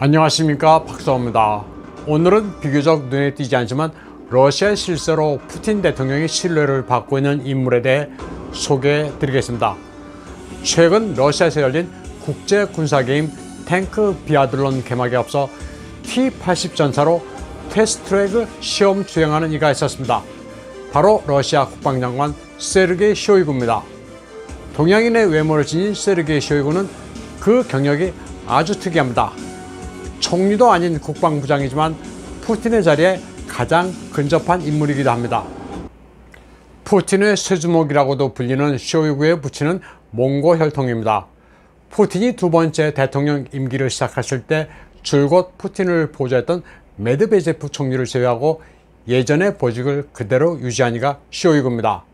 안녕하십니까 박사호입니다. 오늘은 비교적 눈에 띄지 않지만 러시아 실세로 푸틴 대통령의 신뢰를 받고 있는 인물에 대해 소개해 드리겠습니다. 최근 러시아에서 열린 국제 군사게임 탱크 비아들론 개막에 앞서 T-80 전차로 테스트트랙 시험 주행하는 이가 있었습니다. 바로 러시아 국방장관 세르게이 쇼이구입니다. 동양인의 외모를 지닌 세르게이 쇼이구는 그 경력이 아주 특이합니다. 총리도 아닌 국방부장이지만 푸틴의 자리에 가장 근접한 인물이기도 합니다. 푸틴의 세주목이라고도 불리는 쇼이구에 붙이는 몽고 혈통입니다. 푸틴이 두 번째 대통령 임기를 시작했을 때 줄곧 푸틴을 보좌했던 메드베제프 총리를 제외하고 예전의 보직을 그대로 유지하니가 쇼이구입니다.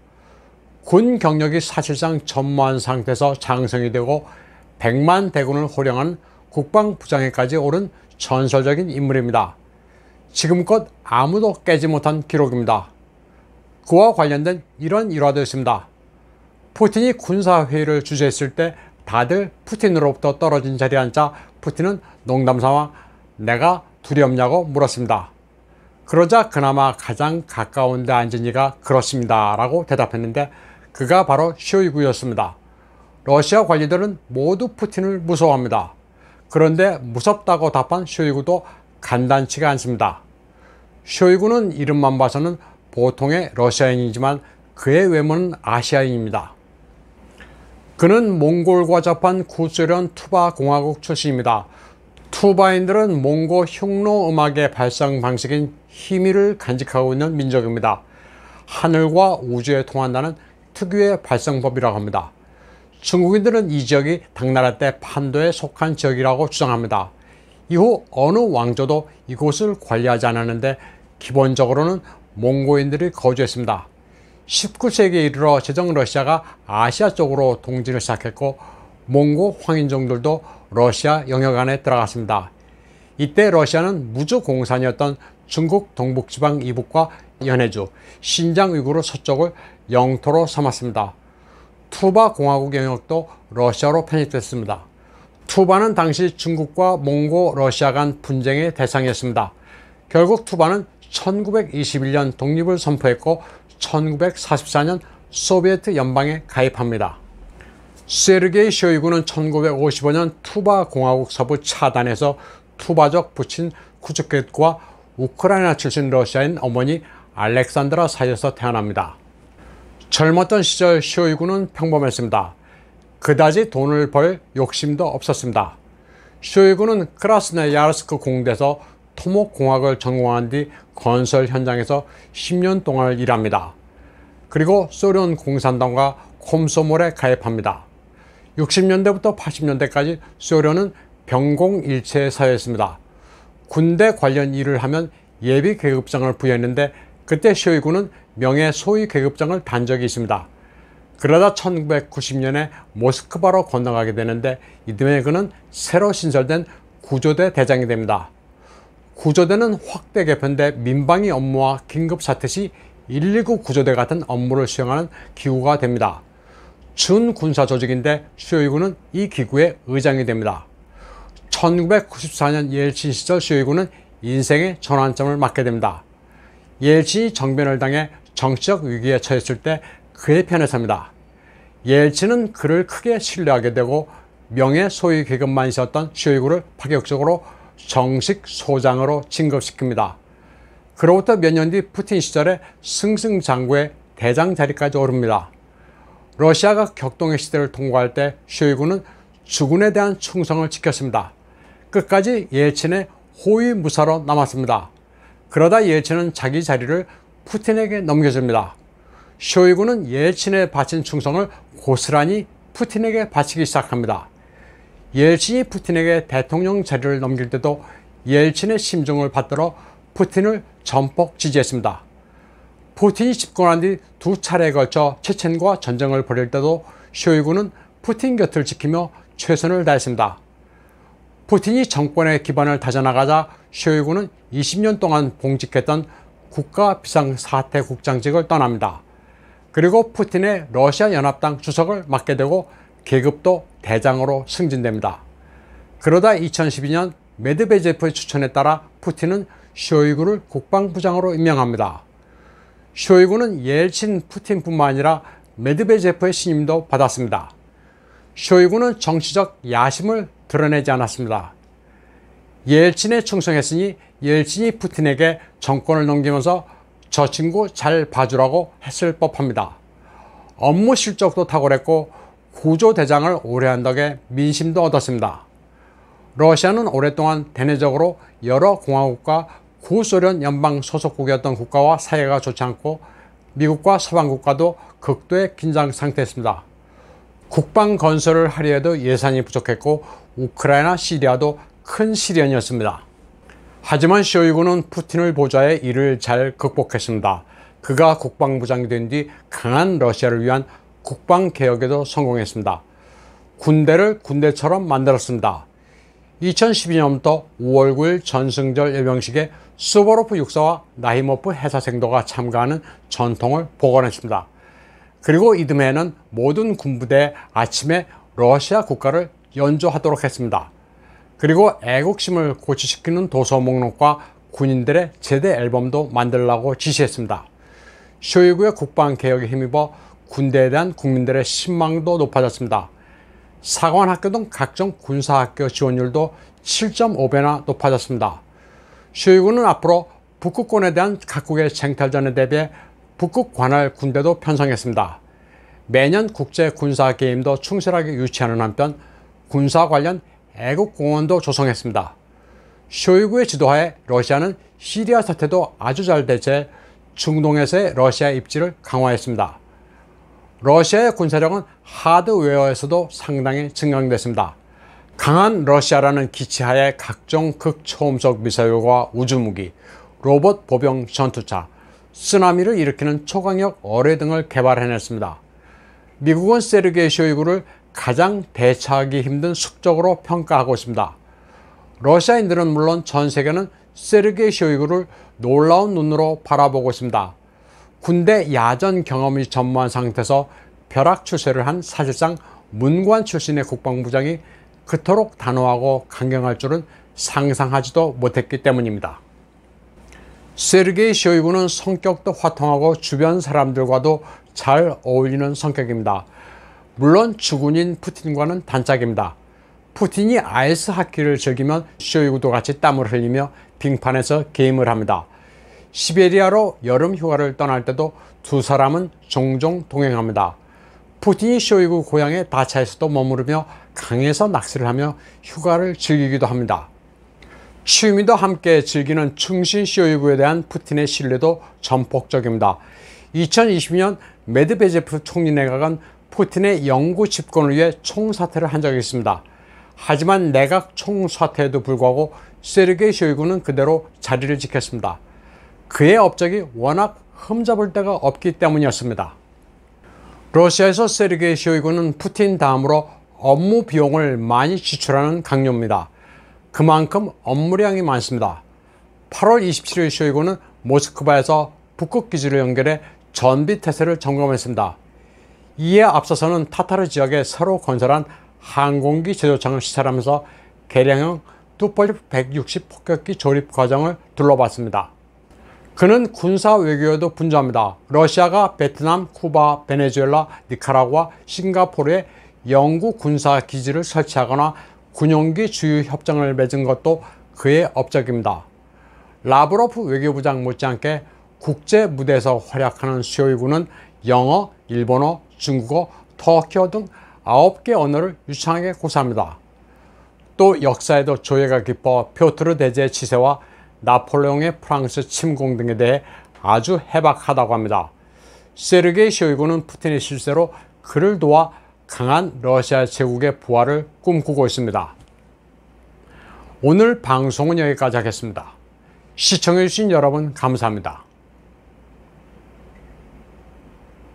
군 경력이 사실상 전무한 상태에서 장성이 되고 100만 대군을 호령한 국방부장에까지 오른 전설적인 인물입니다. 지금껏 아무도 깨지 못한 기록입니다. 그와 관련된 이런 일화도 있습니다. 푸틴이 군사회의를 주재했을 때 다들 푸틴으로부터 떨어진 자리에 앉자 푸틴은 농담삼아 내가 두렵냐고 물었습니다. 그러자 그나마 가장 가까운 데 앉은 이가 그렇습니다 라고 대답했는데 그가 바로 쇼이구였습니다. 러시아 관리들은 모두 푸틴을 무서워합니다. 그런데 무섭다고 답한 쇼이구도 간단치가 않습니다. 쇼이구는 이름만 봐서는 보통의 러시아인이지만 그의 외모는 아시아인입니다. 그는 몽골과 자한 구소련 투바 공화국 출신입니다. 투바인들은 몽고 흉노 음악의 발상 방식인 희미를 간직하고 있는 민족입니다. 하늘과 우주에 통한다는 특유의 발성법이라고 합니다. 중국인들은 이 지역이 당나라 때 판도에 속한 지역이라고 주장합니다. 이후 어느 왕조도 이곳을 관리하지 않았는데 기본적으로는 몽고인들이 거주했습니다. 19세기에 이르러 제정 러시아가 아시아 쪽으로 동진을 시작했고 몽고 황인종들도 러시아 영역 안에 들어갔습니다. 이때 러시아는 무주공산이었던 중국 동북지방 이북과 연해주, 신장 위구르 서쪽을 영토로 삼았습니다. 투바 공화국 영역도 러시아로 편입됐습니다. 투바는 당시 중국과 몽고 러시아 간 분쟁의 대상이었습니다. 결국 투바는 1921년 독립을 선포했고 1944년 소비에트 연방에 가입합니다. 세르게이 쇼이구는 1955년 투바 공화국 서부 차단에서 투바적 부친 쿠츠켓과 우크라이나 출신 러시아인 어머니 알렉산드라 사이에서 태어납니다. 젊었던 시절 쇼이구는 평범했습니다. 그다지 돈을 벌 욕심도 없었습니다. 쇼이구는 크라스네야르스크 공대에서 토목공학을 전공한 뒤 건설 현장에서 10년 동안 일합니다. 그리고 소련 공산당과 콤소몰에 가입합니다. 60년대부터 80년대까지 소련은 병공일체 사회였습니다. 군대 관련 일을 하면 예비 계급상을 부여했는데 그때 쇼이구는 명예 소위 계급장을 단 적이 있습니다. 그러다 1990년에 모스크바로 건너가게 되는데 이듬해 그는 새로 신설된 구조대 대장이 됩니다. 구조대는 확대 개편돼 민방위 업무와 긴급사태 시119 구조대 같은 업무를 수행하는 기구가 됩니다. 준군사 조직인데 쇼이구는 이 기구의 의장이 됩니다. 1994년 예일친 시절 쇼이구는 인생의 전환점을 맞게 됩니다. 예일친이 정변을 당해 정치적 위기에 처했을 때 그의 편에 섭니다. 옐친은 그를 크게 신뢰하게 되고 명예 소위 계급만 있었던 쇼이구를 파격적으로 정식 소장으로 진급시킵니다. 그로부터 몇 년 뒤 푸틴 시절에 승승장구의 대장 자리까지 오릅니다. 러시아가 격동의 시대를 통과할 때 쇼이구는 주군에 대한 충성을 지켰습니다. 끝까지 예친의 호위무사로 남았습니다. 그러다 예친은 자기 자리를 푸틴에게 넘겨줍니다. 쇼이구는 예친에 바친 충성을 고스란히 푸틴에게 바치기 시작합니다. 예친이 푸틴에게 대통령 자리를 넘길 때도 예친의 심정을 받들어 푸틴을 전폭 지지했습니다. 푸틴이 집권한 뒤 두 차례에 걸쳐 체첸과 전쟁을 벌일 때도 쇼이구는 푸틴 곁을 지키며 최선을 다했습니다. 푸틴이 정권의 기반을 다져나가자 쇼이구는 20년 동안 봉직했던 국가 비상사태국장직을 떠납니다. 그리고 푸틴의 러시아 연합당 주석을 맡게 되고 계급도 대장으로 승진됩니다. 그러다 2012년 메드베제프의 추천에 따라 푸틴은 쇼이구를 국방부장으로 임명합니다. 쇼이구는 옐친 푸틴뿐만 아니라 메드베제프의 신임도 받았습니다. 쇼이구는 정치적 야심을 드러내지 않았습니다. 옐친에 충성했으니 옐친이 푸틴에게 정권을 넘기면서 저 친구 잘 봐주라고 했을 법합니다. 업무 실적도 탁월했고 구조대장을 오래 한 덕에 민심도 얻었습니다. 러시아는 오랫동안 대내적으로 여러 공화국과 구소련 연방 소속국이었던 국가와 사이가 좋지 않고 미국과 서방국과도 극도의 긴장 상태였습니다. 국방 건설을 하려 해도 예산이 부족했고 우크라이나 시리아도 큰 시련이었습니다. 하지만 쇼이구는 푸틴을 보좌해 이를 잘 극복했습니다. 그가 국방부장이 된 뒤 강한 러시아를 위한 국방개혁에도 성공했습니다. 군대를 군대처럼 만들었습니다. 2012년부터 5월 9일 전승절 예명식에 수보로프 육사와 나이모프 해사생도가 참가하는 전통을 복원했습니다. 그리고 이듬해에는 모든 군부대 아침에 러시아 국가를 연주하도록 했습니다. 그리고 애국심을 고취시키는 도서 목록과 군인들의 제대 앨범도 만들라고 지시했습니다. 쇼이구의 국방개혁에 힘입어 군대에 대한 국민들의 신망도 높아졌습니다. 사관학교 등 각종 군사학교 지원율도 7.5배나 높아졌습니다. 쇼이구는 앞으로 북극권에 대한 각국의 쟁탈전에 대비해 북극 관할 군대도 편성했습니다. 매년 국제 군사게임도 충실하게 유치하는 한편 군사 관련 애국공원도 조성했습니다. 쇼이구의 지도하에 러시아는 시리아 사태도 아주 잘 대체 중동에서의 러시아 입지를 강화했습니다. 러시아의 군사력은 하드웨어에서도 상당히 증강됐습니다. 강한 러시아라는 기치하에 각종 극초음속 미사일과 우주무기, 로봇 보병 전투차, 쓰나미를 일으키는 초강력 어뢰 등을 개발해냈습니다. 미국은 세르게이 쇼이구를 가장 대처하기 힘든 숙적으로 평가하고 있습니다. 러시아인들은 물론 전 세계는 세르게이 쇼이구를 놀라운 눈으로 바라보고 있습니다. 군대 야전 경험이 전무한 상태에서 벼락 출세를 한 사실상 문관 출신의 국방부장이 그토록 단호하고 강경할 줄은 상상하지도 못했기 때문입니다. 세르게이 쇼이구는 성격도 화통하고 주변 사람들과도 잘 어울리는 성격입니다. 물론 주군인 푸틴과는 단짝입니다. 푸틴이 아이스 하키를 즐기면 쇼이구도 같이 땀을 흘리며 빙판에서 게임을 합니다. 시베리아로 여름 휴가를 떠날 때도 두 사람은 종종 동행합니다. 푸틴이 쇼이구 고향의 다차에서도 머무르며 강에서 낚시를 하며 휴가를 즐기기도 합니다. 취미도 함께 즐기는 충신 쇼이구에 대한 푸틴의 신뢰도 전폭적입니다. 2020년 메드베제프 총리내각은 푸틴의 영구 집권을 위해 총사퇴를 한 적이 있습니다. 하지만 내각 총사퇴에도 불구하고 세르게이 쇼이구는 그대로 자리를 지켰습니다. 그의 업적이 워낙 흠잡을 데가 없기 때문이었습니다. 러시아에서 세르게이 쇼이구는 푸틴 다음으로 업무 비용을 많이 지출하는 강요입니다. 그만큼 업무량이 많습니다. 8월 27일 쇼이구는 모스크바에서 북극 기지를 연결해 전비 태세를 점검했습니다. 이에 앞서서는 타타르 지역에 새로 건설한 항공기 제조장을 시찰하면서 개량형 투폴리 160 폭격기 조립 과정을 둘러봤습니다. 그는 군사 외교에도 분주합니다. 러시아가 베트남, 쿠바, 베네수엘라, 니카라과 싱가포르에 영구 군사 기지를 설치하거나 군용기 주유 협정을 맺은 것도 그의 업적입니다. 라브로프 외교부장 못지않게 국제 무대에서 활약하는 수요일군은 영어, 일본어, 중국어, 터키어 등 9개 언어를 유창하게 고사합니다. 또 역사에도 조예가 깊어 표트르 대제의 치세와 나폴레옹의 프랑스 침공 등에 대해 아주 해박하다고 합니다. 세르게이 쇼이구는 푸틴의 실세로 그를 도와 강한 러시아 제국의 부활을 꿈꾸고 있습니다. 오늘 방송은 여기까지 하겠습니다. 시청해주신 여러분 감사합니다.